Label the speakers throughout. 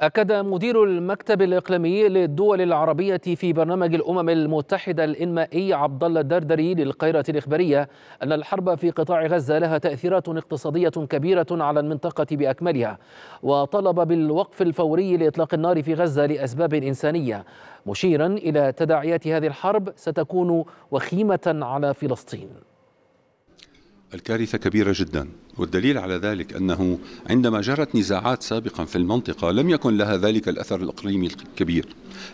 Speaker 1: أكد مدير المكتب الإقليمي للدول العربية في برنامج الأمم المتحدة الإنمائي عبد الله الدردري للقاهرة الإخبارية أن الحرب في قطاع غزة لها تأثيرات اقتصادية كبيرة على المنطقة بأكملها وطلب بالوقف الفوري لإطلاق النار في غزة لأسباب إنسانية مشيرا إلى تداعيات هذه الحرب ستكون وخيمة على فلسطين
Speaker 2: الكارثة كبيرة جدا والدليل على ذلك أنه عندما جرت نزاعات سابقا في المنطقة لم يكن لها ذلك الأثر الإقليمي الكبير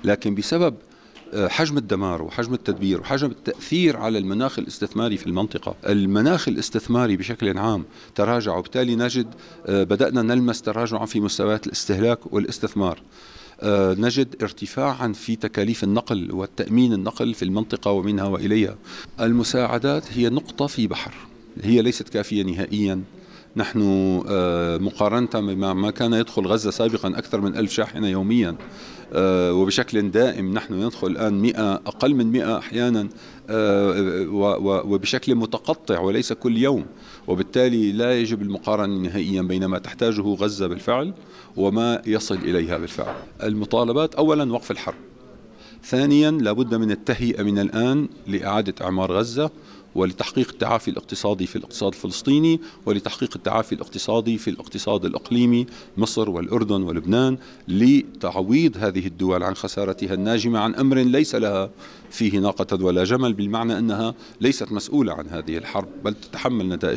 Speaker 2: لكن بسبب آه، حجم الدمار وحجم التدبير وحجم التأثير على المناخ الاستثماري في المنطقة المناخ الاستثماري بشكل عام تراجع وبالتالي نجد آه، بدأنا نلمس تراجعا في مستويات الاستهلاك والاستثمار آه، نجد ارتفاعا في تكاليف النقل والتأمين النقل في المنطقة ومنها وإليها المساعدات هي نقطة في بحر هي ليست كافية نهائيا نحن آه، مقارنة بما ما كان يدخل غزة سابقا أكثر من ألف شاحنة يوميا آه، وبشكل دائم نحن ندخل الآن مئة أقل من مئة أحيانا آه، وبشكل متقطع وليس كل يوم وبالتالي لا يجب المقارنة نهائيا بين ما تحتاجه غزة بالفعل وما يصل إليها بالفعل المطالبات أولا وقف الحرب ثانيا لابد من التهيئة من الآن لإعادة إعمار غزة ولتحقيق التعافي الاقتصادي في الاقتصاد الفلسطيني ولتحقيق التعافي الاقتصادي في الاقتصاد الاقليمي مصر والاردن ولبنان لتعويض هذه الدول عن خسارتها الناجمه عن امر ليس لها فيه ناقه ولا جمل بالمعنى انها ليست مسؤوله عن هذه الحرب بل تتحمل نتائج